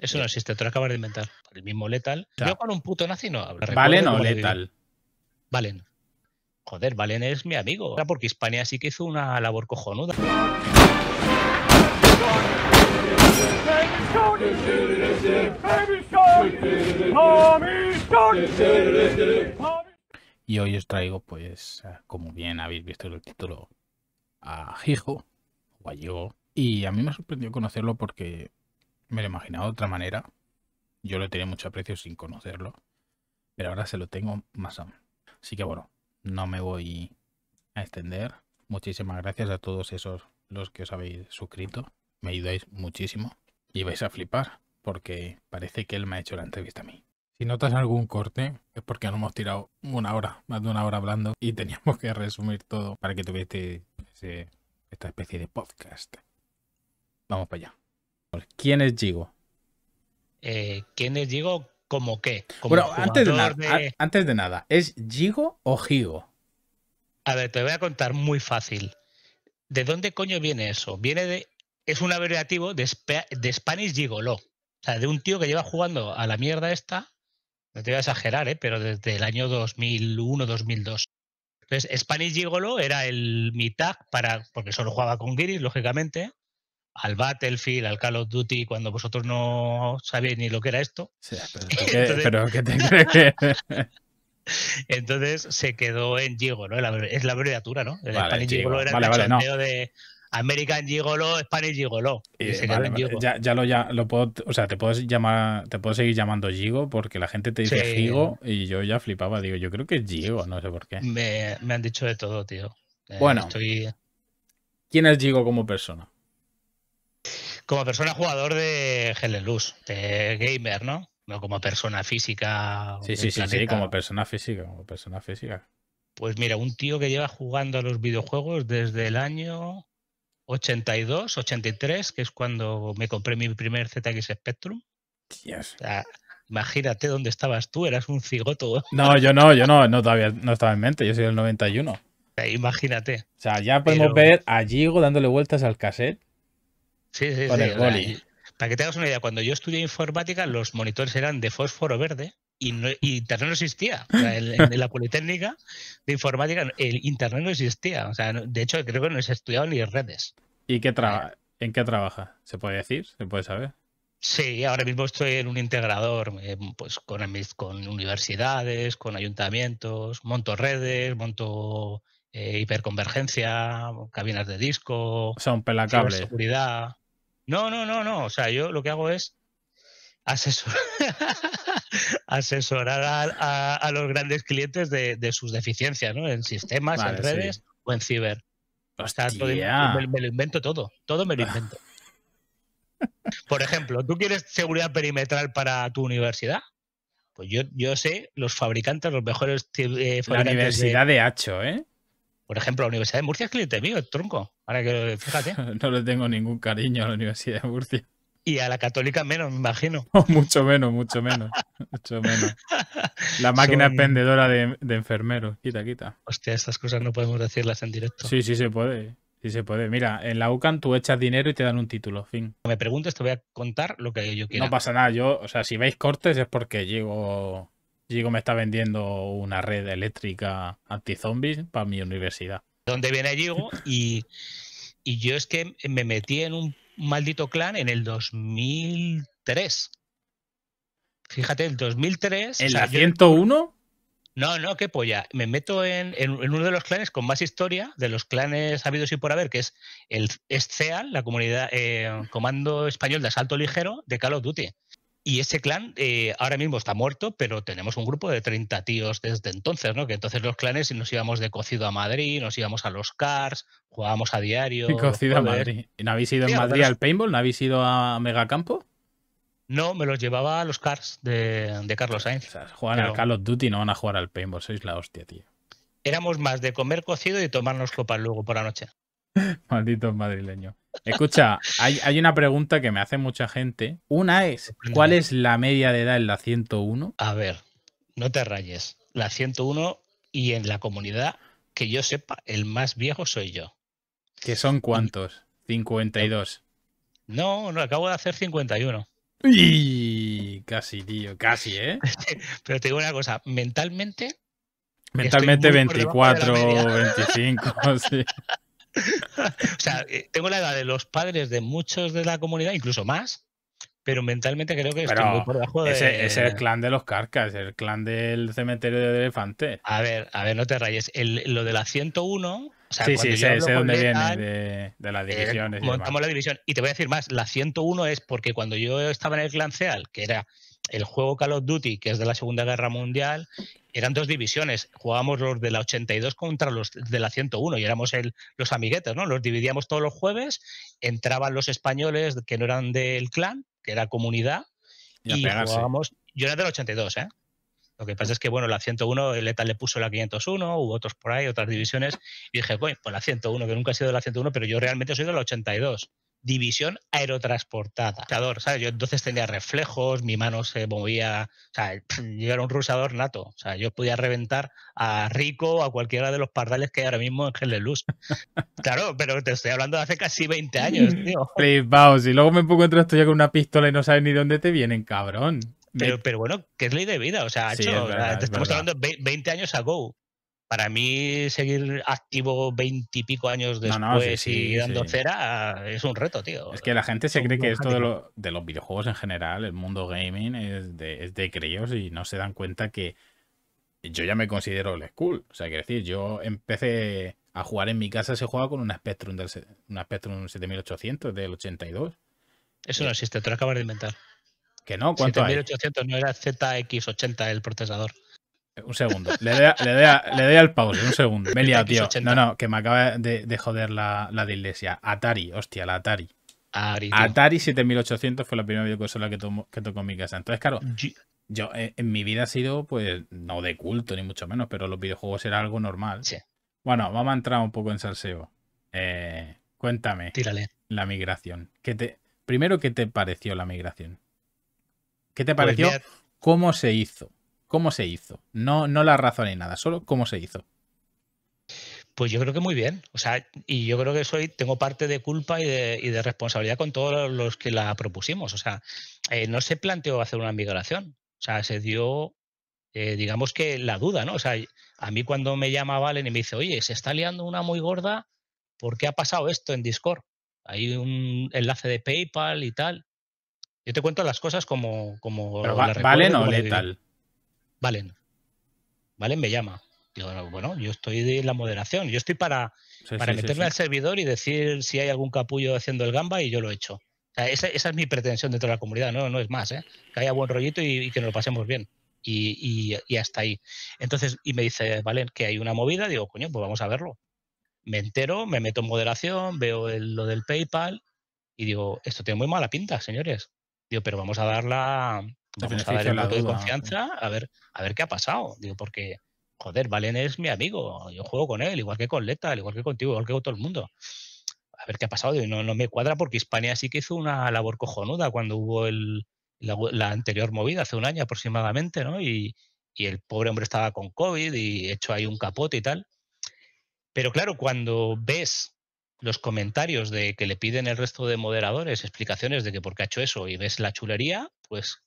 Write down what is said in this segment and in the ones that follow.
Eso no eh. existe, te lo acabas de inventar. El mismo Letal. Yo con un puto nazi no hablo. Valen o Letal? Valen. Joder, Valen es mi amigo. Era porque Hispania sí que hizo una labor cojonuda. Y hoy os traigo, pues, eh, como bien habéis visto en el título, a Hijo, o a Y a mí me ha sorprendido conocerlo porque me lo imaginado de otra manera. Yo lo tenía mucho aprecio sin conocerlo. Pero ahora se lo tengo más aún. Así que bueno, no me voy a extender. Muchísimas gracias a todos esos los que os habéis suscrito. Me ayudáis muchísimo. Y vais a flipar porque parece que él me ha hecho la entrevista a mí. Si notas algún corte, es porque no hemos tirado una hora, más de una hora hablando y teníamos que resumir todo para que tuviese esta especie de podcast. Vamos para allá. ¿Quién es Gigo? Eh, ¿Quién es Gigo? ¿Cómo qué? bueno, antes de, nada, ¿es Gigo o Gigo? A ver, te voy a contar muy fácil. ¿De dónde coño viene eso? Viene de. Es un abreviativo de, Spanish Gigolo. O sea, de un tío que lleva jugando a la mierda esta, no te voy a exagerar, ¿eh? pero desde el año 2001-2002. Entonces, Spanish Gigolo era el mitad para, porque solo jugaba con Giris, lógicamente, al Battlefield, al Call of Duty, cuando vosotros no sabíais ni lo que era esto. pero, que te crees Entonces se quedó en Gigo, ¿no? es la abreviatura, ¿no? El vale, Spanish era el vale, de American Gigolo, Spanish Gigolo. Y, y Ya, lo, ya lo puedo, o sea, te puedes llamar, te puedo seguir llamando Gigo porque la gente te dice Gigo y yo ya flipaba, digo, yo creo que es Gigo, no sé por qué. Me, han dicho de todo, tío. Eh, bueno, ¿quién es Gigo como persona? como persona jugador de Helen Luz, de gamer, ¿no? No como persona física. Sí, sí, sí, como persona física, como persona física. Pues mira, un tío que lleva jugando a los videojuegos desde el año 82, 83, que es cuando me compré mi primer ZX Spectrum. Dios. imagínate dónde estabas tú, eras un cigoto. No, yo no, yo no, no todavía no estaba en mente, yo soy del 91. imagínate. O sea, ya podemos ver a Gigo dándole vueltas al cassette Sí, sí, sí, para que te hagas una idea, cuando yo estudié informática, los monitores eran de fósforo verde y, Internet no existía. en la Politécnica de Informática, el Internet no existía. O sea, de hecho, creo que no se estudiado ni redes. ¿Y qué eh. en qué trabaja? ¿Se puede decir? ¿Se puede saber? Sí, ahora mismo estoy en un integrador eh, pues con, universidades, con ayuntamientos, monto redes, monto eh, hiperconvergencia, cabinas de disco. son pelacables. Seguridad. No, no, no, no. O sea, yo lo que hago es asesorar a, los grandes clientes de, sus deficiencias, ¿no? En sistemas, en redes o en ciber. O me, lo invento todo. Todo me lo ah. invento. Por ejemplo, ¿tú quieres seguridad perimetral para tu universidad? Pues yo, sé los fabricantes, los mejores eh, fabricantes. La Universidad de, de Hacho, ¿eh? Por ejemplo, la Universidad de Murcia es cliente mío, el tronco. Ahora que fíjate. no le tengo ningún cariño a la Universidad de Murcia. Y a la católica menos, me imagino. Oh, mucho menos, mucho menos. mucho menos. La máquina Son... de, enfermeros. Quita, quita. Hostia, estas cosas no podemos decirlas en directo. Sí, sí se puede. Sí se puede. Mira, en la UCAN tú echas dinero y te dan un título, fin. Me preguntes, te voy a contar lo que yo quiero. No pasa nada. Yo, o sea, si veis cortes es porque llego Diego me está vendiendo una red eléctrica anti-zombies para mi universidad. ¿Dónde viene Gigo y, yo es que me metí en un maldito clan en el 2003. Fíjate, el 2003. ¿En la 101? No, no, qué polla. Me meto en, uno de los clanes con más historia, de los clanes habidos y por haber, que es el SCEAL, la comunidad eh, Comando Español de Asalto Ligero de Call of Duty. Y ese clan eh, ahora mismo está muerto, pero tenemos un grupo de 30 tíos desde entonces, ¿no? Que entonces los clanes nos íbamos de cocido a Madrid, nos íbamos a los Cars, jugábamos a diario. Y cocido a Madrid. no habéis ido en Madrid al paintball? ¿No habéis ido a Megacampo? No, me los llevaba a los Cars de, Carlos Sainz. O sea, juegan al Call of Duty no van a jugar al paintball, sois la hostia, tío. Éramos más de comer cocido y tomarnos copas luego por la noche. Malditos madrileños. Escucha, hay, una pregunta que me hace mucha gente. Una es, ¿cuál es la media de edad en la 101? A ver, no te rayes. La 101 y en la comunidad, que yo sepa, el más viejo soy yo. ¿Que son cuántos? 52. No, no, acabo de hacer 51. Y casi, tío, casi, ¿eh? Pero te digo una cosa, mentalmente... Mentalmente 24, 25, sí. o sea, eh, tengo la edad de los padres de muchos de la comunidad, incluso más, pero mentalmente creo que estoy muy por debajo de. Ese, es el clan de los carcas, el clan del cementerio de elefante. A ver, a ver, no te rayes. lo de la 101. sí, sí, sé, dónde viene de, las eh, divisiones. montamos la división. Y te voy a decir más, la 101 es porque cuando yo estaba en el clan CEAL, que era el juego Call of Duty, que es de la Segunda Guerra Mundial, eran dos divisiones. Jugábamos los de la 82 contra los de la 101 y éramos los amiguetes, ¿no? Los dividíamos todos los jueves, entraban los españoles que no eran del clan, que era comunidad, y, jugábamos. Yo era del 82, ¿eh? Lo que pasa es que, bueno, la 101, el ETA le puso la 501, u otros por ahí, otras divisiones, y dije, pues la 101, que nunca he sido de la 101, pero yo realmente soy de la 82 división aerotransportada Yo entonces tenía reflejos, mi mano se movía, o sea, yo era un rusador nato, o sea, yo podía reventar a Rico o a cualquiera de los pardales que hay ahora mismo en Gel Luz. claro, pero te estoy hablando de hace casi 20 años, tío. y luego me encuentro esto ya con una pistola y no sabes ni dónde te vienen, cabrón. Pero, pero bueno, que es ley de vida, o sea, te estamos hablando de 20 años ago para mí seguir activo veintipico años después y dando cera es un reto, tío. Es que la gente se cree que esto de, los videojuegos en general, el mundo gaming, es de, es y no se dan cuenta que yo ya me considero el school. O sea, quiero decir, yo empecé a jugar en mi casa, se juego con una Spectrum, una Spectrum 7800 del 82. Eso no existe, te lo acabas de inventar. Que no, ¿cuánto 7800 no era ZX80 el procesador. Un segundo. Le doy, al pause, un segundo. Me he liado, tío. No, no, que me acaba de, joder la, la, de iglesia. Atari, hostia, la Atari. Atari 7800 fue la primera videoconsola que, que tocó en mi casa. Entonces, claro, yo eh, en, mi vida ha sido, pues, no de culto, ni mucho menos, pero los videojuegos era algo normal. Bueno, vamos a entrar un poco en salseo. Eh, cuéntame. La migración. te, primero, ¿qué te pareció la migración? ¿Qué te pues pareció? ¿Cómo se hizo? cómo se hizo. No, no la razón ni nada, solo cómo se hizo. Pues yo creo que muy bien. O sea, y yo creo que soy, tengo parte de culpa y de, responsabilidad con todos los que la propusimos. O sea, eh, no se planteó hacer una migración. O sea, se dio, eh, digamos que la duda, ¿no? O sea, a mí cuando me llama Valen y me dice, oye, se está liando una muy gorda, ¿por qué ha pasado esto en Discord? Hay un enlace de PayPal y tal. Yo te cuento las cosas como. como Valen o Letal. Valen, Valen me llama. Digo, bueno, yo estoy de la moderación, yo estoy para, meterme al servidor y decir si hay algún capullo haciendo el gamba y yo lo he hecho. O sea, esa, es mi pretensión dentro de la comunidad, no, no es más, ¿eh? que haya buen rollito y, que nos lo pasemos bien. Y, y, y, hasta ahí. Entonces, y me dice, Valen, que hay una movida, digo, coño, pues vamos a verlo. Me entero, me meto en moderación, veo lo del PayPal y digo, esto tiene muy mala pinta, señores. Digo, pero vamos a darla... Vamos a ver de confianza, a ver, a ver qué ha pasado. Digo, porque, joder, Valen es mi amigo, yo juego con él, igual que con Leta, igual que contigo, igual que con todo el mundo. A ver qué ha pasado. Digo, no, no me cuadra porque Hispania sí que hizo una labor cojonuda cuando hubo el, la, anterior movida, hace un año aproximadamente, ¿no? Y, y el pobre hombre estaba con COVID y hecho ahí un capote y tal. Pero claro, cuando ves los comentarios de que le piden el resto de moderadores explicaciones de que por qué ha hecho eso y ves la chulería, pues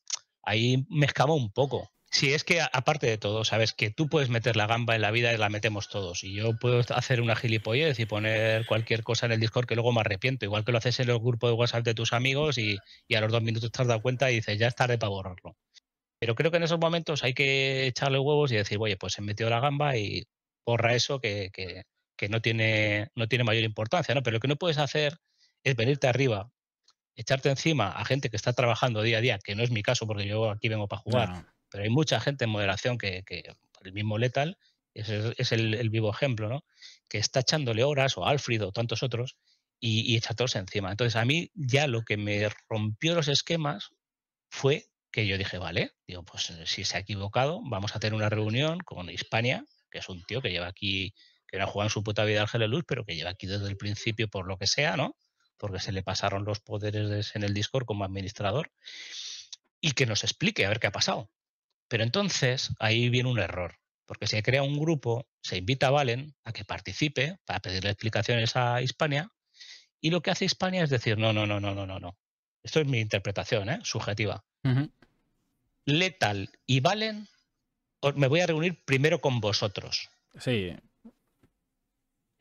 ahí me escama un poco. Si es que, aparte de todo, sabes que tú puedes meter la gamba en la vida y la metemos todos. Y yo puedo hacer una gilipollez y poner cualquier cosa en el Discord que luego me arrepiento. Igual que lo haces en el grupo de WhatsApp de tus amigos y, a los dos minutos te has dado cuenta y dices, ya es tarde para borrarlo. Pero creo que en esos momentos hay que echarle huevos y decir, oye, pues se metió la gamba y borra eso que, que, que no, tiene, no tiene mayor importancia. ¿no? Pero lo que no puedes hacer es venirte arriba echarte encima a gente que está trabajando día a día, que no es mi caso porque yo aquí vengo para jugar, pero hay mucha gente en moderación que, que el mismo Letal, es, el, vivo ejemplo, ¿no? Que está echándole horas, o Alfred o tantos otros, y, y todos encima. Entonces, a mí ya lo que me rompió los esquemas fue que yo dije, vale, digo, pues eh, si se ha equivocado, vamos a tener una reunión con Hispania, que es un tío que lleva aquí, que no ha jugado en su puta vida al Luz, pero que lleva aquí desde el principio por lo que sea, ¿no? porque se le pasaron los poderes en el Discord como administrador, y que nos explique a ver qué ha pasado. Pero entonces ahí viene un error, porque se crea un grupo, se invita a Valen a que participe para pedirle explicaciones a Hispania, y lo que hace Hispania es decir, no, no, no, no, no, no, no. Esto es mi interpretación, ¿eh? subjetiva. Letal y Valen, me voy a reunir primero con vosotros. Sí,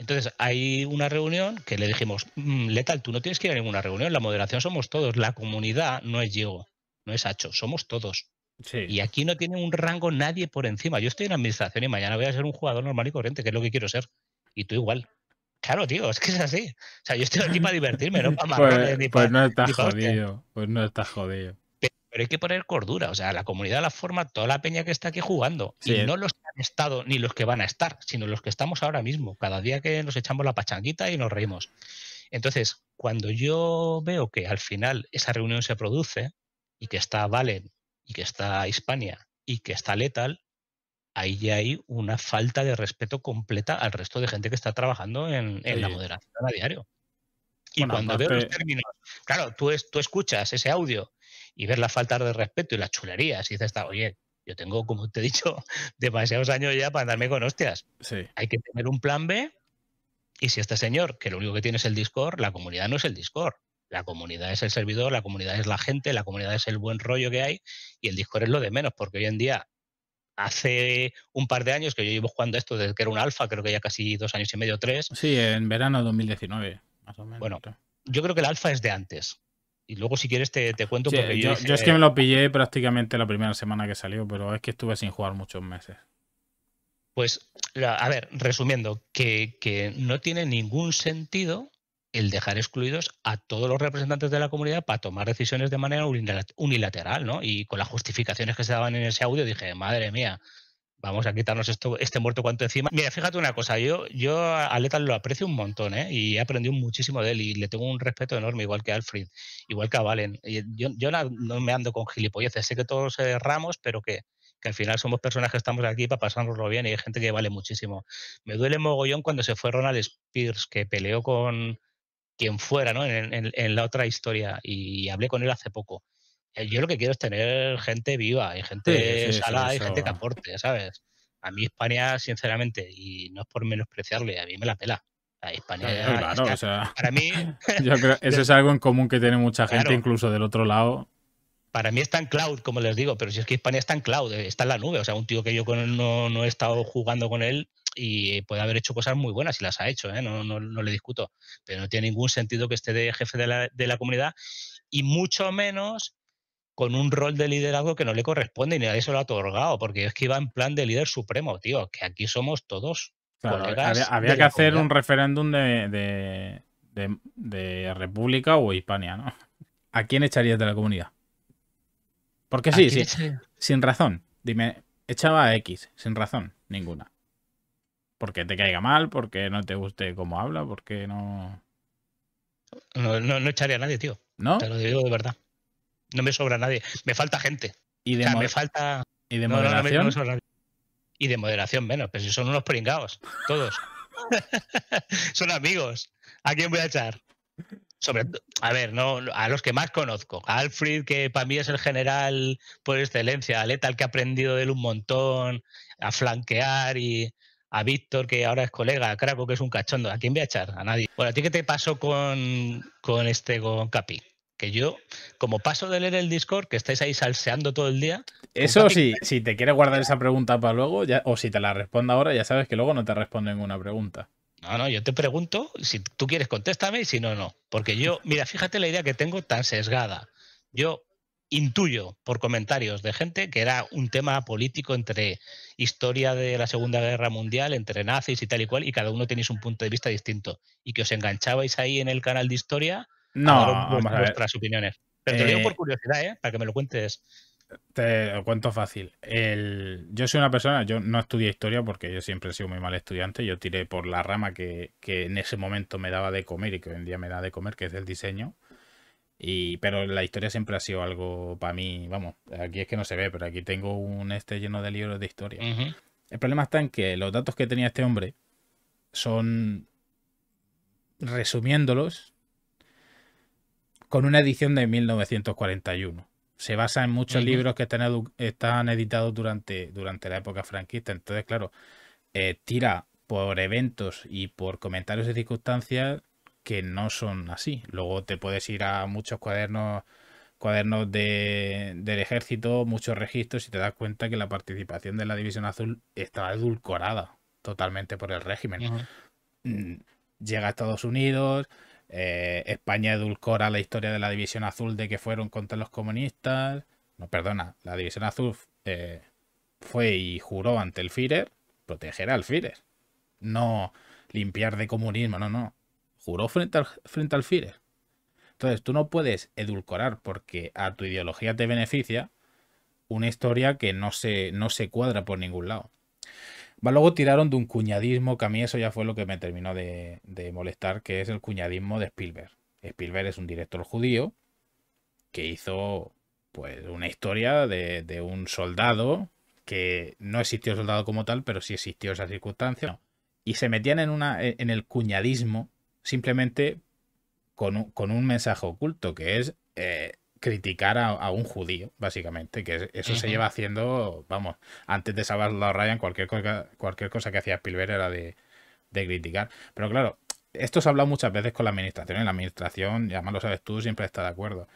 entonces, hay una reunión que le dijimos, mm, Letal, tú no tienes que ir a ninguna reunión, la moderación somos todos, la comunidad no es Diego, no es Hacho, somos todos. Y aquí no tiene un rango nadie por encima. Yo estoy en administración y mañana voy a ser un jugador normal y corriente, que es lo que quiero ser. Y tú igual. Claro, tío, es que es así. O sea, yo estoy aquí para divertirme, no para pues, para. Pues, no estás jodido, pues no estás jodido. Pero hay que poner cordura, o sea, la comunidad la forma toda la peña que está aquí jugando, y no los que han estado ni los que van a estar, sino los que estamos ahora mismo, cada día que nos echamos la pachanguita y nos reímos. Entonces, cuando yo veo que al final esa reunión se produce y que está Valen y que está Hispania y que está Letal, ahí ya hay una falta de respeto completa al resto de gente que está trabajando en, la moderación a diario. Y cuando pues veo los términos, claro, tú, tú escuchas ese audio y ver la falta de respeto y las chulerías. Y dices, está, oye, yo tengo, como te he dicho, demasiados años ya para andarme con hostias. Hay que tener un plan B. Y si este señor, que lo único que tiene es el Discord, la comunidad no es el Discord. La comunidad es el servidor, la comunidad es la gente, la comunidad es el buen rollo que hay y el Discord es lo de menos, porque hoy en día, hace un par de años que yo llevo jugando esto desde que era un alfa, creo que ya casi dos años y medio, tres. Sí, en verano 2019, más o menos. Bueno, yo creo que el alfa es de antes. Y luego, si quieres, te, cuento. porque yo, yo, yo, es que me lo pillé prácticamente la primera semana que salió, pero es que estuve sin jugar muchos meses. Pues, a ver, resumiendo, que, que no tiene ningún sentido el dejar excluidos a todos los representantes de la comunidad para tomar decisiones de manera unilateral, ¿no? Y con las justificaciones que se daban en ese audio dije, madre mía, vamos a quitarnos esto, este muerto cuanto encima. Mira, fíjate una cosa, yo, yo a Letal lo aprecio un montón, ¿eh? Y he aprendido muchísimo de él y le tengo un respeto enorme, igual que a Alfred, igual que a Valen. Yo, yo no, me ando con gilipolleces, sé que todos erramos, pero que, al final somos personas que estamos aquí para pasárnoslo bien y hay gente que vale muchísimo. Me duele mogollón cuando se fue Ronald Spears, que peleó con quien fuera, ¿no? en la otra historia y hablé con él hace poco eh, yo lo que quiero es tener gente viva y gente salada sala y gente que aporte, ¿sabes? A mí España sinceramente, y no es por menospreciarle, a mí me la pela. A claro, o sea, para mí... yo eso es algo en común que tiene mucha gente, incluso del otro lado. Para mí está en cloud, como les digo, pero si es que España está en cloud, eh, está en la nube. O sea, un tío que yo con no, he estado jugando con él y puede haber hecho cosas muy buenas y las ha hecho, ¿eh? no, no, no, le discuto. Pero no tiene ningún sentido que esté de jefe de la, de la comunidad y mucho menos con un rol de liderazgo que no le corresponde y nadie se lo ha otorgado, porque es que iba en plan de líder supremo, tío, que aquí somos todos. había, que hacer un referéndum de, República o Hispania, ¿no? ¿A quién echarías de la comunidad? Porque sí, sí sin razón. Dime, echaba a X, sin razón, ninguna. Porque te caiga mal, porque no te guste cómo habla, porque no... No, no, echaría a nadie, tío. ¿No? Te lo digo de verdad no me sobra nadie. Me falta gente. Y de, moderación. y de moderación menos, pero si son unos pringados, todos. son amigos. ¿A quién voy a echar? a ver, no, a los que más conozco. A Alfred, que para mí es el general por excelencia, a Letal, que ha aprendido de él un montón, a flanquear y a Víctor, que ahora es colega, a Craco, que es un cachondo. ¿A quién voy a echar? A nadie. Bueno, ¿a ti qué te pasó con, este, con Capi? que yo, como paso de leer el Discord, que estáis ahí salseando todo el día. Eso sí, si, te quieres guardar esa pregunta para luego, ya, o si te la respondo ahora, ya sabes que luego no te respondo ninguna pregunta. No, no, yo te pregunto, si tú quieres, contéstame, y si no, no. Porque yo, mira, fíjate la idea que tengo tan sesgada. Yo intuyo por comentarios de gente que era un tema político entre historia de la Segunda Guerra Mundial, entre nazis y tal y cual, y cada uno tenéis un punto de vista distinto. Y que os enganchabais ahí en el canal de historia no, a vamos opiniones. Pero te lo digo eh, por curiosidad, ¿eh? Para que me lo cuentes. Te cuento fácil. yo soy una persona, yo no estudié historia porque yo siempre he sido muy mal estudiante. Yo tiré por la rama que, que en ese momento me daba de comer y que hoy en día me da de comer, que es el diseño. Y, pero la historia siempre ha sido algo para mí, vamos, aquí es que no se ve, pero aquí tengo un este lleno de libros de historia. El problema está en que los datos que tenía este hombre son, resumiéndolos, con una edición de 1941. Se basa en muchos libros que están, editados durante, durante la época franquista. Entonces, claro, eh, tira por eventos y por comentarios de circunstancias que no son así. Luego te puedes ir a muchos cuadernos cuadernos del ejército, muchos registros y te das cuenta que la participación de la División Azul estaba edulcorada totalmente por el régimen. Mm, llega a Estados Unidos, eh, España edulcora la historia de la División Azul de que fueron contra los comunistas. No, perdona, la División Azul eh, fue y juró ante el Führer proteger al Führer. No limpiar de comunismo, no, no. Juró frente al, frente al Entonces, tú no puedes edulcorar porque a tu ideología te beneficia una historia que no se, no se cuadra por ningún lado. Luego tiraron de un cuñadismo, que a mí eso ya fue lo que me terminó de, molestar, que es el cuñadismo de Spielberg. Spielberg es un director judío que hizo pues una historia de, un soldado que no existió soldado como tal, pero sí existió esa circunstancia. Y se metían en, una, e, en el cuñadismo simplemente con un, mensaje oculto, que es eh, criticar a, un judío, básicamente, que eso se lleva haciendo, vamos, antes de Salvador Ryan, cualquier, cosa, cualquier cosa que hacía Spielberg era de, de criticar. Pero claro, esto se ha hablado muchas veces con la administración, y la administración, ya más lo sabes tú, siempre está de acuerdo.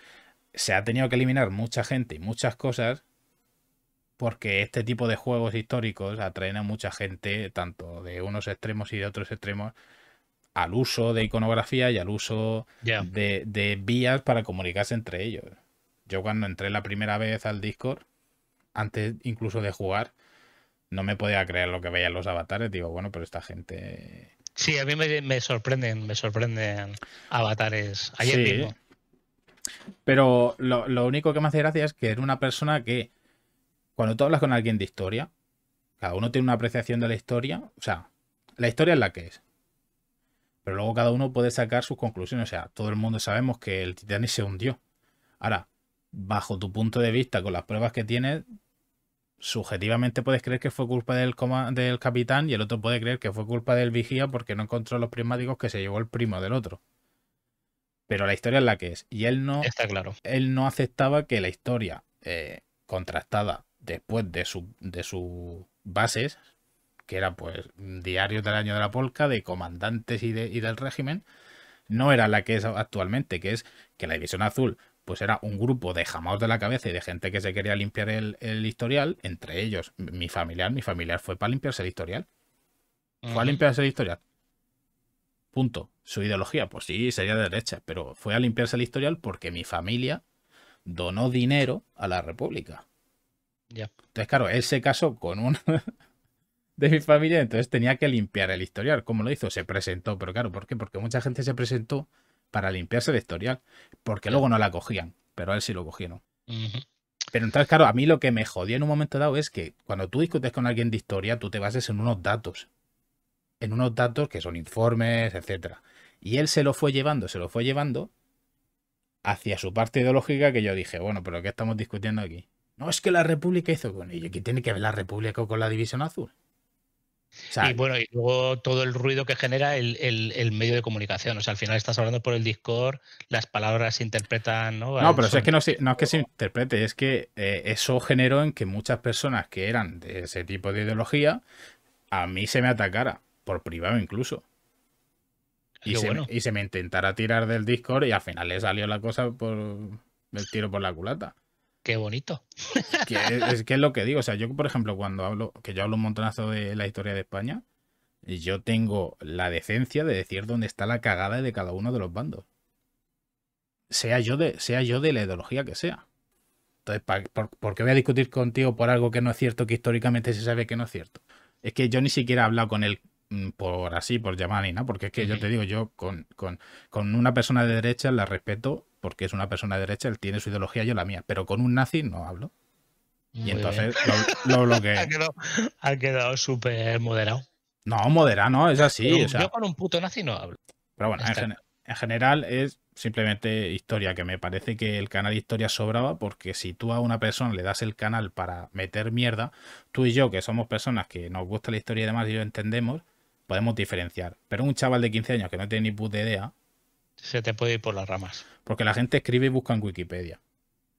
Se ha tenido que eliminar mucha gente y muchas cosas porque este tipo de juegos históricos atraen a mucha gente, tanto de unos extremos y de otros extremos, al uso de iconografía y al uso de, vías para comunicarse entre ellos. Yo cuando entré la primera vez al Discord, antes incluso de jugar, no me podía creer lo que veían los avatares. Digo, bueno, pero esta gente... Sí, a mí me, sorprenden, me sorprenden avatares. Ayer mismo. Pero lo, lo único que me hace gracia es que era una persona que, cuando tú hablas con alguien de historia, cada uno tiene una apreciación de la historia, o sea, la historia es la que es. Pero luego cada uno puede sacar sus conclusiones. O sea, todo el mundo sabemos que el Titanic se hundió. Ahora, bajo tu punto de vista, con las pruebas que tienes, subjetivamente puedes creer que fue culpa del, del capitán y el otro puede creer que fue culpa del vigía porque no encontró los prismáticos que se llevó el primo del otro. Pero la historia es la que es. Y él no, Está claro. él no aceptaba que la historia eh, contrastada después de, su, de sus bases, que era pues Diario del año de la polca, de comandantes y, del régimen, no era la que es actualmente, que es que la División Azul pues era un grupo de jamados de la cabeza y de gente que se quería limpiar el, historial, entre ellos mi familiar, mi familiar fue para limpiarse el historial. Fue a limpiarse el historial. Punto. Su ideología, pues sí, sería de derecha, pero fue a limpiarse el historial porque mi familia donó dinero a la República. Ya. Entonces, claro, ese caso con un... de mi familia, entonces tenía que limpiar el historial. ¿Cómo lo hizo? Se presentó, pero claro, ¿por qué? Porque mucha gente se presentó para limpiarse el historial, porque luego no la cogían, pero a él sí lo cogieron. Pero entonces, claro, a mí lo que me jodía en un momento dado es que cuando tú discutes con alguien de historia, tú te bases en unos datos, en unos datos que son informes, etcétera. Y él se lo fue llevando, se lo fue llevando hacia su parte ideológica que yo dije, bueno, pero ¿qué estamos discutiendo aquí? No, es que la República hizo con ello, qué tiene que ver la República con la División Azul y bueno, y luego todo el ruido que genera el, medio de comunicación. O sea, al final estás hablando por el Discord, las palabras se interpretan, ¿no? No, pero es que no, es que se interprete, es que eh, eso generó en que muchas personas que eran de ese tipo de ideología, a mí se me atacara, por privado incluso. Y se, y se me intentara tirar del Discord y al final le salió la cosa por el tiro por la culata qué bonito. es, que es lo que digo. O sea, yo, por ejemplo, cuando hablo, que yo hablo un montonazo de la historia de España, yo tengo la decencia de decir dónde está la cagada de cada uno de los bandos. Sea yo de, sea yo de la ideología que sea. Entonces, ¿por, qué voy a discutir contigo por algo que no es cierto, que históricamente se sabe que no es cierto? Es que yo ni siquiera he hablado con él Mm, por así, por llamar y porque es que yo te digo, yo con, una persona de derecha la respeto porque es una persona de derecha, él tiene su ideología, yo la mía, pero con un nazi no hablo. y entonces lo, lo, bloqueé. Ha quedado, súper moderado. No, moderado, es así. yo con un puto nazi no hablo. Pero bueno, en, general es simplemente historia, que me parece que el canal de Historia sobraba, porque si tú a una persona le das el canal para meter mierda, tú y yo, que somos personas que nos gusta la historia y demás, yo entendemos, podemos diferenciar. Pero un chaval de 15 años que no tiene ni puta idea. Se te puede ir por las ramas. Porque la gente escribe y busca en Wikipedia.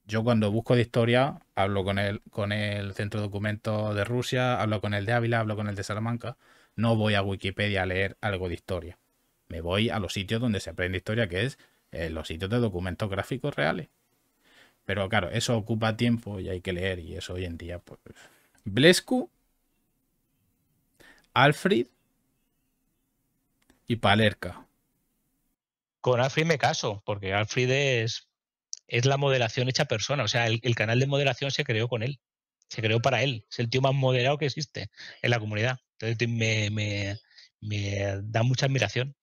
Yo cuando busco de historia, hablo con el, con el centro de documentos de Rusia, hablo con el de Ávila, hablo con el de Salamanca. No voy a Wikipedia a leer algo de historia. Me voy a los sitios donde se aprende historia, que es eh, los sitios de documentos gráficos reales. Pero claro, eso ocupa tiempo y hay que leer, y eso hoy en día, pues. Blescu, Alfred, y Palerca. Con Alfred me caso, porque Alfred es, es la moderación hecha persona. O sea, el, canal de moderación se creó con él. Se creó para él. Es el tío más moderado que existe en la comunidad. Entonces me, da mucha admiración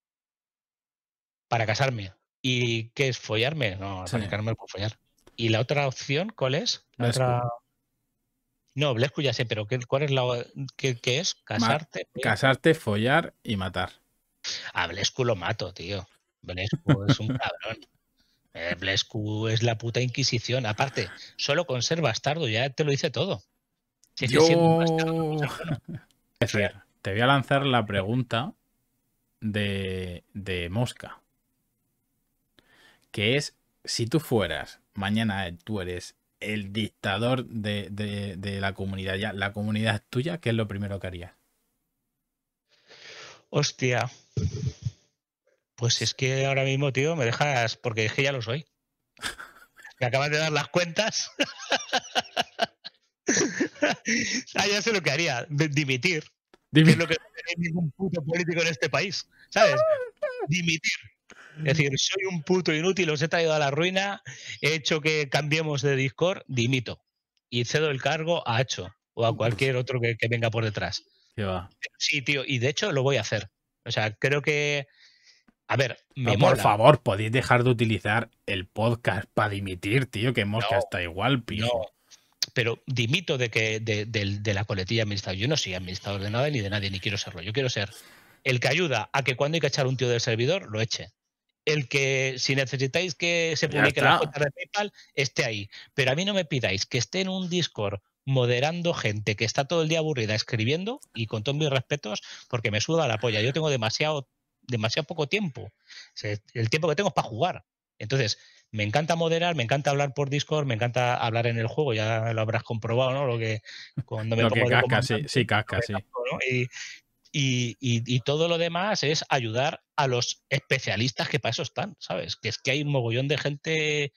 para casarme. ¿Y qué es follarme? No, sí. casarme puedo follar. ¿Y la otra opción cuál es? La No, Blescu ya sé, pero ¿cuál es la qué, es? Casarte. casarte, follar y matar. A Blescu lo mato, tío. Blescu es un cabrón. Eh, Blescu es la puta Inquisición. Aparte, solo con ser bastardo ya te lo hice todo. Si Te voy a lanzar la pregunta de, Mosca. Que es, si tú fueras, mañana tú eres el dictador de, la comunidad, ya la comunidad tuya, ¿qué es lo primero que harías? Hostia. Pues es que ahora mismo, tío, me dejas porque dije ya lo soy. Me acabas de dar las cuentas. Ah, ya sé lo que haría, dimitir. Dimitir es lo que no tiene ningún puto político en este país, ¿sabes? Dimitir. Es decir, soy un puto inútil, os he traído a la ruina, he hecho que cambiemos de Discord, dimito. Y cedo el cargo a Acho o a cualquier otro que venga por detrás. Sí, tío, y de hecho lo voy a hacer. O sea, creo que. A ver, me Por favor, podéis dejar de utilizar el podcast para dimitir, tío, que mosca está igual, Pero dimito de que de, de, la coletilla administrador. Yo no soy administrador de nada ni de nadie, ni quiero serlo. Yo quiero ser el que ayuda a que cuando hay que echar un tío del servidor, lo eche. El que, si necesitáis que se publique la cuenta de PayPal, esté ahí. Pero a mí no me pidáis que esté en un Discord moderando gente que está todo el día aburrida escribiendo y con todos mis respetos porque me suda la polla. Yo tengo demasiado, demasiado poco tiempo. El tiempo que tengo es para jugar. Entonces, me encanta moderar, me encanta hablar por Discord, me encanta hablar en el juego, ya lo habrás comprobado, ¿no? Lo que cuando me casca, sí, casca, sí. y, todo lo demás es ayudar a los especialistas que para eso están, ¿sabes? Que es que hay un mogollón de gente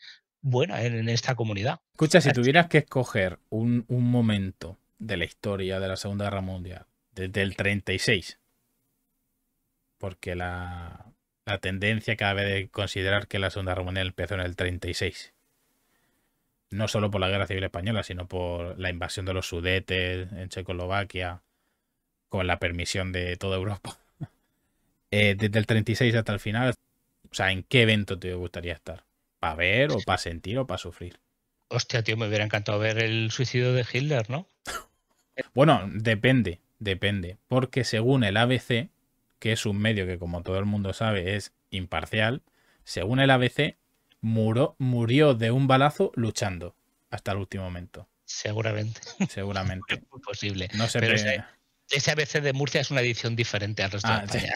buena en, esta comunidad. Escucha, si tuvieras que escoger un, momento de la historia de la Segunda Guerra Mundial, desde el 36, porque la, tendencia tendencia cabe de considerar que la Segunda Guerra Mundial empezó en el 36. No solo por la Guerra Civil Española, sino por la invasión de los Sudetes en Checoslovaquia, con la permisión de toda Europa. Eh, desde el 36 hasta el final, o sea, ¿en qué evento te gustaría estar? ver o para sentir o para sufrir. Hostia, tío, me hubiera encantado ver el suicidio de Hitler, ¿no? bueno, depende, depende. Porque según el ABC, que es un medio que como todo el mundo sabe es imparcial, según el ABC, murió, murió de un balazo luchando hasta el último momento. Seguramente. Seguramente. posible. No se Pero ese, ABC de Murcia es una edición diferente al resto ah, de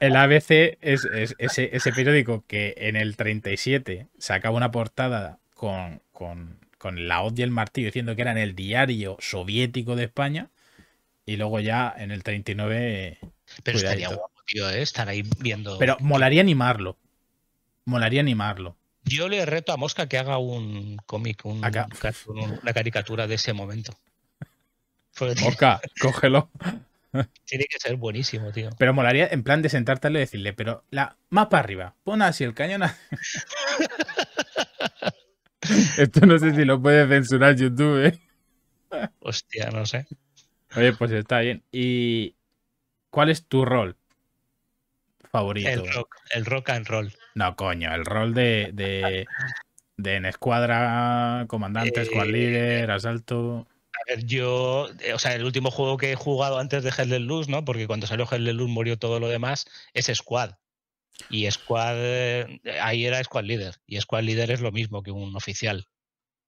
el, ABC es, ese, periódico que en el 37 sacaba una portada con, la hoz y el martillo diciendo que era en el diario soviético de España. Y luego ya en el 39. Pero estaría guapo, tío, ¿eh? estar ahí viendo. Pero molaría animarlo. Molaría animarlo. Yo le reto a Mosca que haga un cómic, una caricatura de ese momento. Mosca, cógelo. Tiene que ser buenísimo, tío. Pero molaría en plan de sentarte y decirle, pero la más para arriba, pon así el cañón. Esto no sé si lo puede censurar YouTube. ¿eh? Hostia, no sé. Oye, pues está bien. ¿Y cuál es tu rol favorito? El rock, el rock and roll. No, coño, el rol de, de, en escuadra, comandante, eh, líder, asalto yo, eh, o sea, el último juego que he jugado antes de Hell Luz, ¿no? Porque cuando salió Hell Luz murió todo lo demás, es Squad. Y Squad, eh, ahí era Squad Leader. Y Squad Leader es lo mismo que un oficial.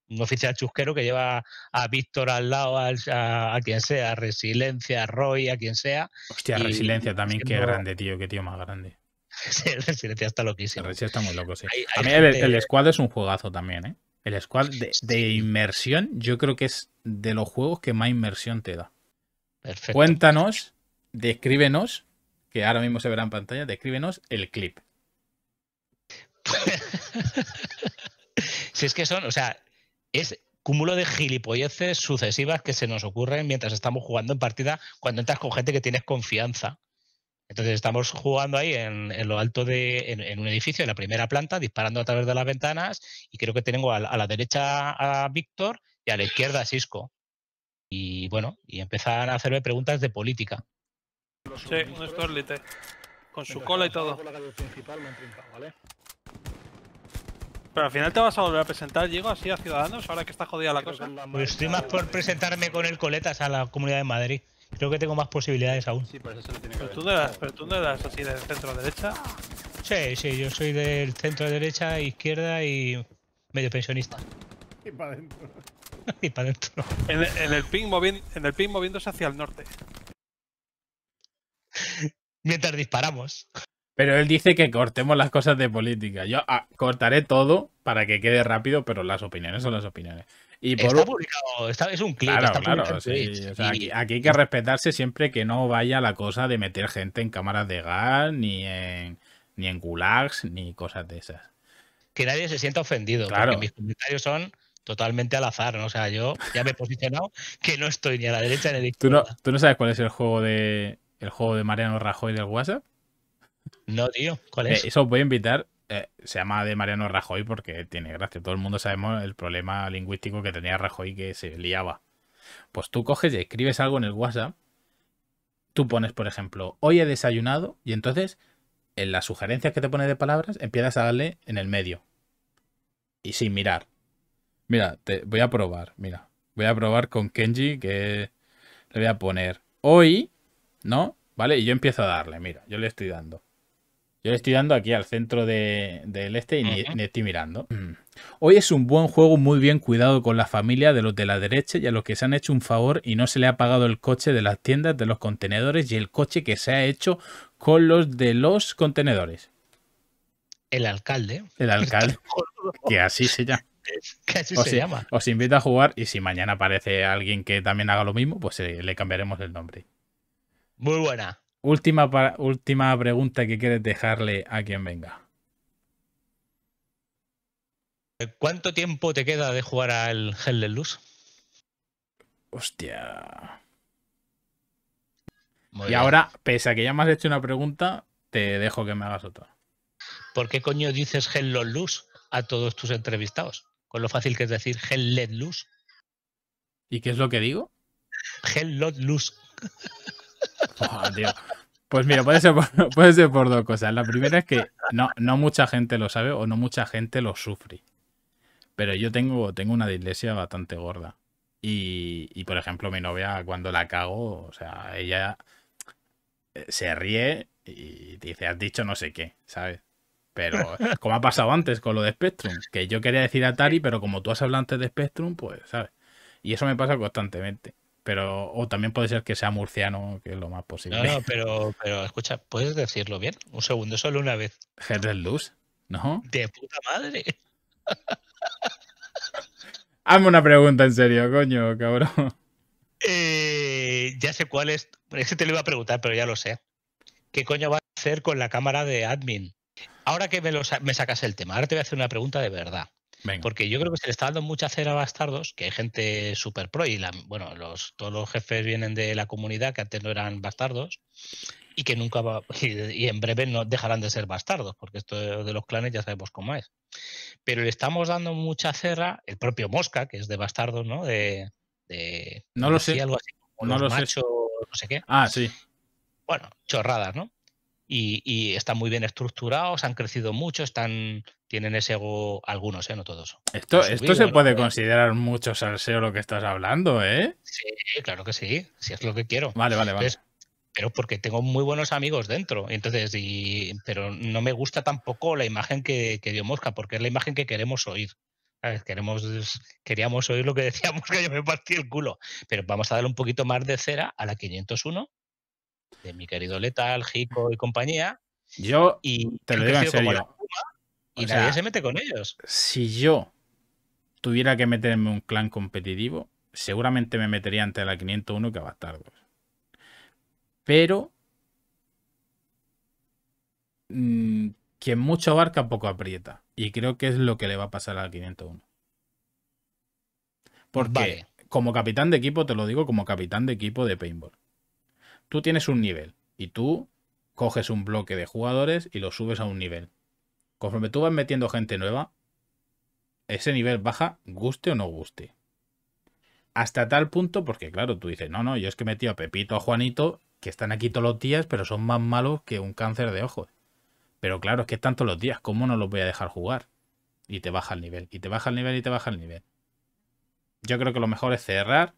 Un oficial chusquero que lleva a Víctor al lado, a, quien sea, a Resiliencia, a Roy, a quien sea. Hostia, Resiliencia también, qué grande, tío, qué tío más grande. Sí, Resiliencia está loquísimo. Resiliencia está muy loco, sí. a mí el Squad es un juegazo también, ¿eh? El squad de, inmersión, yo creo que es de los juegos que más inmersión te da. Perfecto. Cuéntanos, descríbenos, que ahora mismo se verá en pantalla, descríbenos el clip. si es que son, o sea, es cúmulo de gilipolleces sucesivas que se nos ocurren mientras estamos jugando en partida cuando entras con gente que tienes confianza entonces estamos jugando ahí en, lo alto de en, un edificio, en la primera planta, disparando a través de las ventanas y creo que tengo a, la derecha a Víctor y a la izquierda a Cisco. Y bueno, y empiezan a hacerme preguntas de política. Sí, un Con su cola y todo. Pero al final te vas a volver a presentar, Diego, así a Ciudadanos, ahora que está jodida la cosa. Pues estoy más por presentarme con el Coletas a la Comunidad de Madrid. Creo que tengo más posibilidades aún. Sí, por eso lo tiene pero, tú no eras, tú así del centro-derecha. Sí, sí, yo soy del centro-derecha, izquierda y medio pensionista. Y para adentro. y para adentro. En, el ping en el ping moviéndose hacia el norte. Mientras disparamos. Pero él dice que cortemos las cosas de política. Yo ah, cortaré todo para que quede rápido, pero las opiniones son las opiniones. Y por está publicado, es un clip. Claro, claro, aquí, hay que respetarse siempre que no vaya la cosa de meter gente en cámaras de gas, ni en, ni en gulags, ni cosas de esas. Que nadie se sienta ofendido, claro. mis comentarios son totalmente al azar, O sea, yo ya me he posicionado que no estoy ni a la derecha ni a la izquierda. ¿Tú no, ¿tú no sabes cuál es el juego de el juego de Mariano Rajoy del WhatsApp? No, tío, ¿cuál eh, es? eso os voy a invitar. Eh, se llama de Mariano Rajoy porque tiene gracia. Todo el mundo sabemos el problema lingüístico que tenía Rajoy que se liaba. Pues tú coges y escribes algo en el WhatsApp. Tú pones, por ejemplo, hoy he desayunado y entonces en las sugerencias que te pone de palabras empiezas a darle en el medio. Y sin mirar. Mira, te voy a probar, mira. Voy a probar con Kenji que le voy a poner hoy, ¿no? ¿Vale? Y yo empiezo a darle, mira, yo le estoy dando. Yo le estoy dando aquí al centro del este y ni, estoy mirando. Mm. Hoy es un buen juego muy bien cuidado con la familia de los de la derecha y a los que se han hecho un favor y no se le ha pagado el coche de las tiendas de los contenedores y el coche que se ha hecho con los de los contenedores. El alcalde. El alcalde. que así se llama. Que así se llama. Os invito a jugar y si mañana aparece alguien que también haga lo mismo, pues eh, le cambiaremos el nombre. Muy buena última, última pregunta que quieres dejarle a quien venga. ¿Cuánto tiempo te queda de jugar al Hell Luz? Hostia. y ahora, pese a que ya me has hecho una pregunta, te dejo que me hagas otra. ¿Por qué coño dices Hell Luz a todos tus entrevistados? Con lo fácil que es decir Hell Luz. ¿Y qué es lo que digo? Hell Luz. Oh, pues mira, puede ser, por, dos cosas. La primera es que no, mucha gente lo sabe o no mucha gente lo sufre. Pero yo tengo, una dislexia bastante gorda. Y, por ejemplo, mi novia, cuando la cago, o sea, ella eh, se ríe y dice, has dicho no sé qué, ¿sabes? Pero, eh, como ha pasado antes con lo de Spectrum, que yo quería decir Atari, pero como tú has hablado antes de Spectrum, pues, ¿sabes? Y eso me pasa constantemente pero o también puede ser que sea murciano, que es lo más posible. No, no, pero, pero escucha, ¿puedes decirlo bien? Un segundo, solo una vez. Headless Luz, ¿no? De puta madre. Hazme una pregunta en serio, coño, cabrón. Eh, ya sé cuál es. que te lo iba a preguntar, pero ya lo sé. ¿Qué coño va a hacer con la cámara de admin? Ahora que me, me sacas el tema, ahora te voy a hacer una pregunta de verdad. Porque yo creo que se le está dando mucha cera a Bastardos, que hay gente súper pro y bueno, todos los jefes vienen de la comunidad que antes no eran Bastardos y que nunca va, y, en breve no dejarán de ser Bastardos, porque esto de, los clanes ya sabemos cómo es. Pero le estamos dando mucha cera, el propio Mosca, que es de Bastardos, ¿no? De, no lo sé. no lo sé. no sé qué. Ah, sí. Bueno, chorradas, ¿no? y, están muy bien estructurados, han crecido mucho, están tienen ese ego algunos, ¿eh? no todos. Esto, esto se puede considerar mucho salseo lo que estás hablando, ¿eh? Sí, claro que sí, si es lo que quiero. Vale, vale, vale. pero porque tengo muy buenos amigos dentro, entonces, pero no me gusta tampoco la imagen que, dio Mosca, porque es la imagen que queremos oír. Queremos, queríamos oír lo que decíamos que yo me partí el culo, pero vamos a darle un poquito más de cera a la 501 de mi querido Letal, Jico y compañía. Yo y te lo digo en serio. Y se mete con ellos. Si yo tuviera que meterme un clan competitivo, seguramente me metería ante la 501 que a Bastardos. Pero mm, quien mucho abarca, poco aprieta. Y creo que es lo que le va a pasar al 501. Porque como capitán de equipo, te lo digo como capitán de equipo de paintball. Tú tienes un nivel y tú coges un bloque de jugadores y lo subes a un nivel. Conforme tú vas metiendo gente nueva, ese nivel baja, guste o no guste. Hasta tal punto, porque claro, tú dices, no, no, yo es que metido a Pepito, a Juanito, que están aquí todos los días, pero son más malos que un cáncer de ojos. Pero claro, es que están todos los días, ¿cómo no los voy a dejar jugar? Y te baja el nivel, y te baja el nivel, y te baja el nivel. Yo creo que lo mejor es cerrar,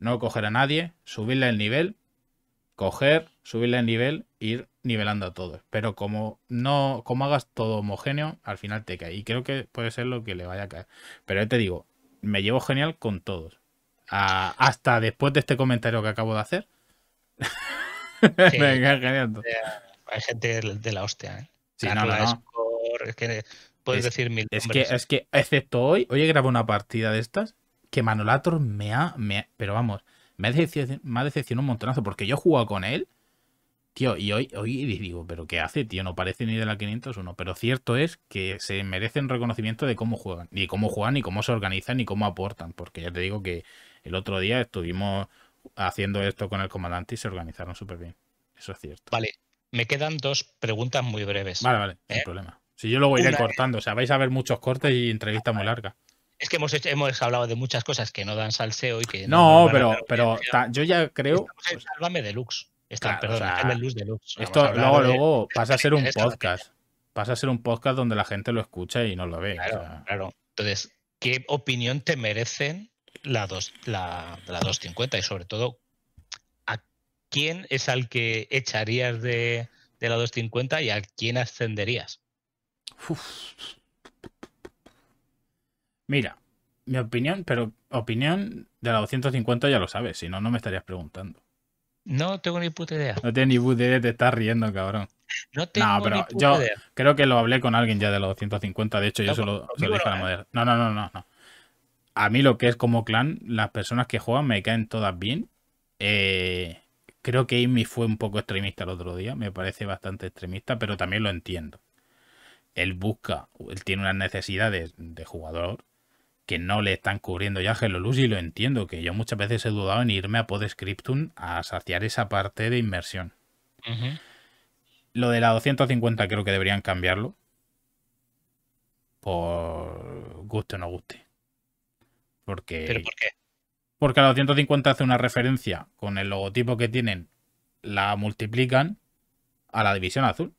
no coger a nadie, subirle el nivel, coger, subirle el nivel, ir nivelando a todos. Pero como no, como hagas todo homogéneo, al final te cae. Y creo que puede ser lo que le vaya a caer. Pero yo te digo, me llevo genial con todos. hasta después de este comentario que acabo de hacer. genial. Hay gente de la hostia, ¿eh? Sí, no, es que puedes decir mil es que, es que, excepto hoy, hoy he grabado una partida de estas que Manolator me ha, me pero vamos, me ha, decepcionado, me ha decepcionado un montonazo porque yo he jugado con él y hoy, hoy digo, ¿pero qué hace, tío? No parece ni de la 501, pero cierto es que se merecen reconocimiento de cómo juegan, ni cómo juegan, y cómo se organizan, y cómo aportan, porque ya te digo que el otro día estuvimos haciendo esto con el comandante y se organizaron súper bien. Eso es cierto. Vale, me quedan dos preguntas muy breves. Vale, vale, No sin ¿Eh? problema. Si yo luego iré cortando, o sea, vais a ver muchos cortes y entrevista muy largas. Es que hemos, hemos hablado de muchas cosas que no dan salseo y que... No, pero, pero yo ya creo... Sálvame deluxe. Esto luego, pasa a ser un podcast. Pasa a ser un podcast donde la gente lo escucha y no lo ve. Claro, Entonces, ¿qué opinión te merecen la, dos, la, 250? Y sobre todo, ¿a quién es al que echarías de, la 250 y a quién ascenderías? Mira, mi opinión, pero opinión de la 250 ya lo sabes, si no, no me estarías preguntando. No tengo ni puta idea. No tienes ni puta idea, te estás riendo, cabrón. No tengo no, pero yo creo que lo hablé con alguien ya de los 250. De hecho, yo solo, pues, dije la eh. No, no, no, no, A mí lo que es como clan, las personas que juegan me caen todas bien. Eh, creo que Amy fue un poco extremista el otro día. Me parece bastante extremista, pero también lo entiendo. Él busca, él tiene unas necesidades de jugador que no le están cubriendo ya Hello Luz y lo entiendo, que yo muchas veces he dudado en irme a Podescriptum a saciar esa parte de inmersión. Lo de la 250 creo que deberían cambiarlo. Por guste o no guste. Porque... ¿Pero por qué? Porque la 250 hace una referencia con el logotipo que tienen, la multiplican a la división azul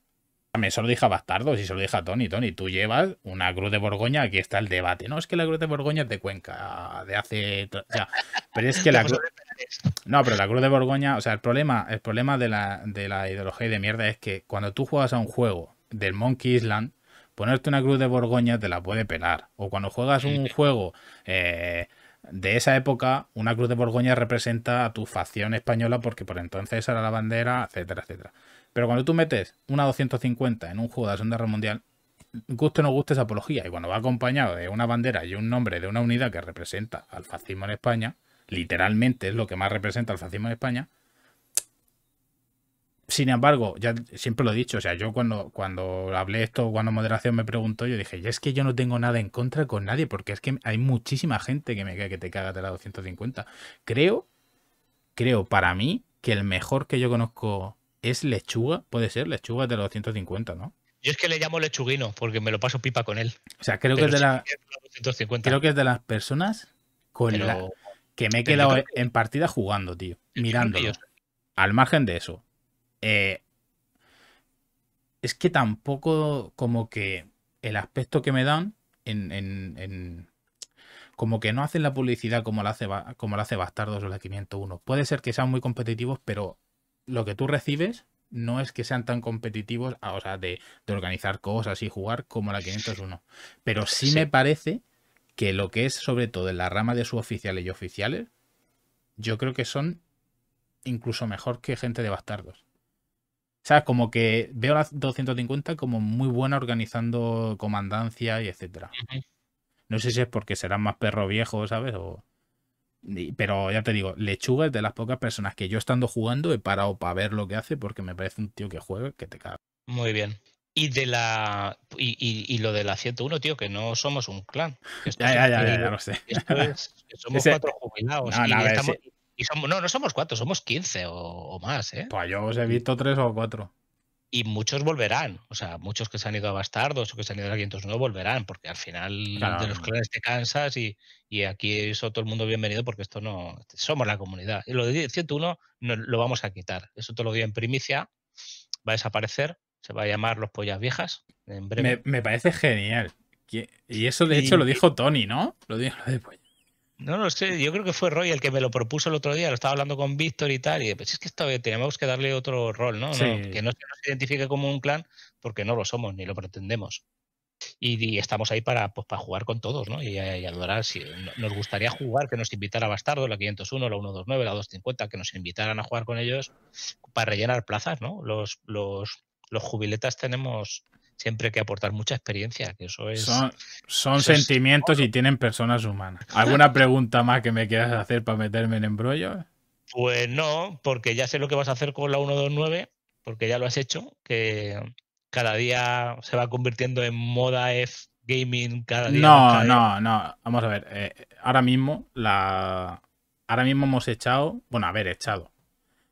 me solo lo dije a si se lo dije a Tony. Tony, tú llevas una cruz de Borgoña, aquí está el debate. No, es que la cruz de Borgoña es de Cuenca, de hace... Ya. Pero es que la cruz... No, pero la cruz de Borgoña, o sea, el problema, el problema de, la, ideología y de mierda es que cuando tú juegas a un juego del Monkey Island, ponerte una cruz de Borgoña te la puede pelar. O cuando juegas un juego... Eh, de esa época, una cruz de Borgoña representa a tu facción española porque por entonces era la bandera, etcétera, etcétera. Pero cuando tú metes una 250 en un juego de la Guerra Mundial, guste o no guste esa apología, y cuando va acompañado de una bandera y un nombre de una unidad que representa al fascismo en España, literalmente es lo que más representa al fascismo en España. Sin embargo, ya siempre lo he dicho, o sea, yo cuando, cuando hablé esto, cuando moderación me preguntó, yo dije, ya es que yo no tengo nada en contra con nadie, porque es que hay muchísima gente que me que te cagas de la 250. Creo, creo para mí, que el mejor que yo conozco es lechuga, puede ser lechuga de los 250, ¿no? Yo es que le llamo lechuguino porque me lo paso pipa con él. O sea, creo, que es, de la, creo que es de las personas con que me he quedado en partida jugando, tío, mirándolo. Al margen de eso, eh, es que tampoco como que el aspecto que me dan en, en, como que no hacen la publicidad como la hace como la hace Bastardos o la 501. Puede ser que sean muy competitivos, pero lo que tú recibes no es que sean tan competitivos, o sea, de, organizar cosas y jugar como la 501. Pero sí, me parece que lo que es, sobre todo, en la rama de suboficiales y oficiales, yo creo que son incluso mejor que gente de bastardos. O sea, como que veo la 250 como muy buena organizando comandancia y etcétera. No sé si es porque serán más perros viejos, ¿sabes? O... Pero ya te digo, Lechuga es de las pocas personas que yo estando jugando he parado para ver lo que hace porque me parece un tío que juega que te caga. Muy bien. Y de la y, y, lo de la 101, tío, que no somos un clan. ya, ya, ya, ya, sé. somos cuatro jubilados. No, y, somos, no, no somos cuatro, somos 15 o, o más, ¿eh? Pues yo os he visto tres o cuatro y muchos volverán, o sea, muchos que se han ido a Bastardos o que se han ido a Alientos no volverán, porque al final de los clanes te cansas y, aquí es todo el mundo bienvenido porque esto no, somos la comunidad. Y lo de 101 no, lo vamos a quitar, eso te lo digo en primicia, va a desaparecer, se va a llamar Los Pollas Viejas en breve. Me, parece genial. Y eso de hecho lo dijo Tony, ¿no? Lo dijo lo no lo sé, yo creo que fue Roy el que me lo propuso el otro día, lo estaba hablando con Víctor y tal, y pues es que esto eh, tenemos que darle otro rol, ¿no? Que no se nos identifique como un clan porque no lo somos ni lo pretendemos. Y, estamos ahí para, pues, para jugar con todos, ¿no? Y, eh, adorar, si nos gustaría jugar, que nos invitara a Bastardo, la 501, la 129, la 250, que nos invitaran a jugar con ellos para rellenar plazas, ¿no? Los, los jubiletas tenemos siempre hay que aportar mucha experiencia, que eso es... Son, sentimientos y tienen personas humanas. ¿Alguna pregunta más que me quieras hacer para meterme en embrollo? Pues no, porque ya sé lo que vas a hacer con la 129, porque ya lo has hecho, que cada día se va convirtiendo en moda F gaming cada día. No, no, no. Vamos a ver. Eh, ahora mismo la. Ahora mismo hemos echado. Bueno, haber echado.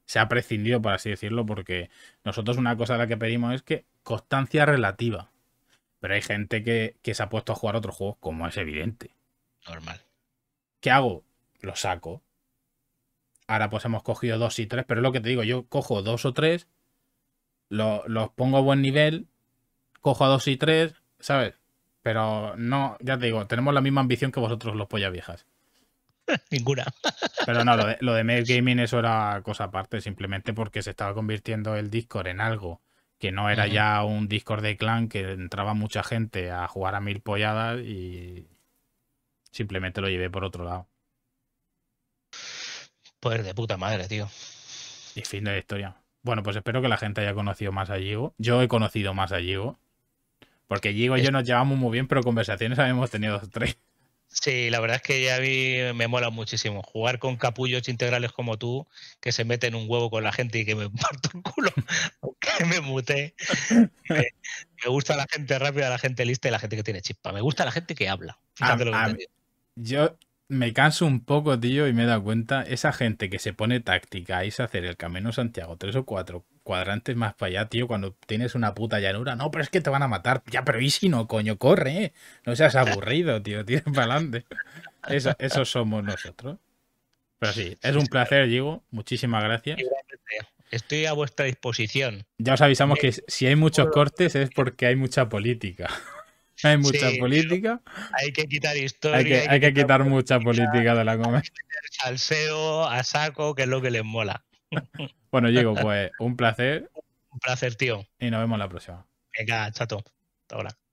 Se ha prescindido, por así decirlo, porque nosotros una cosa a la que pedimos es que constancia relativa. Pero hay gente que, se ha puesto a jugar otros juegos, como es evidente. Normal. ¿Qué hago? Lo saco. Ahora pues hemos cogido dos y tres, pero es lo que te digo, yo cojo dos o tres, los pongo a buen nivel, cojo a dos y tres, ¿sabes? Pero no, ya te digo, tenemos la misma ambición que vosotros los pollas viejas. Ninguna. Pero no, lo de, lo de Gaming eso era cosa aparte, simplemente porque se estaba convirtiendo el Discord en algo que no era ya un Discord de clan que entraba mucha gente a jugar a mil polladas y simplemente lo llevé por otro lado. Pues de puta madre, tío. Y fin de la historia. Bueno, pues espero que la gente haya conocido más a Gigo. Yo he conocido más a Gigo. Porque Gigo y yo nos llevamos muy bien, pero conversaciones habíamos tenido tres. Sí, la verdad es que ya mí me mola muchísimo. Jugar con capullos integrales como tú, que se meten un huevo con la gente y que me parto el culo, aunque me mute. me, gusta la gente rápida, la gente lista y la gente que tiene chispa. Me gusta la gente que habla. yo me canso un poco, tío, y me he dado cuenta, esa gente que se pone táctica y se hacer el Camino Santiago tres o cuatro cuadrantes más para allá, tío, cuando tienes una puta llanura. No, pero es que te van a matar. Ya, pero ¿y si no, coño? Corre, ¿eh? No seas aburrido, tío, tío, para adelante. Eso, somos nosotros. Pero sí, es un placer, Diego. Muchísimas gracias. Estoy a vuestra disposición. Ya os avisamos que eh, si hay muchos cortes es porque hay mucha política. Hay mucha política. Hay que quitar historia. Hay que, hay que quitar, mucha política de la comedia. Salseo a saco, que es lo que les mola. bueno, Diego, pues un placer. Un placer, tío. Y nos vemos la próxima. Venga, chato. Hasta ahora.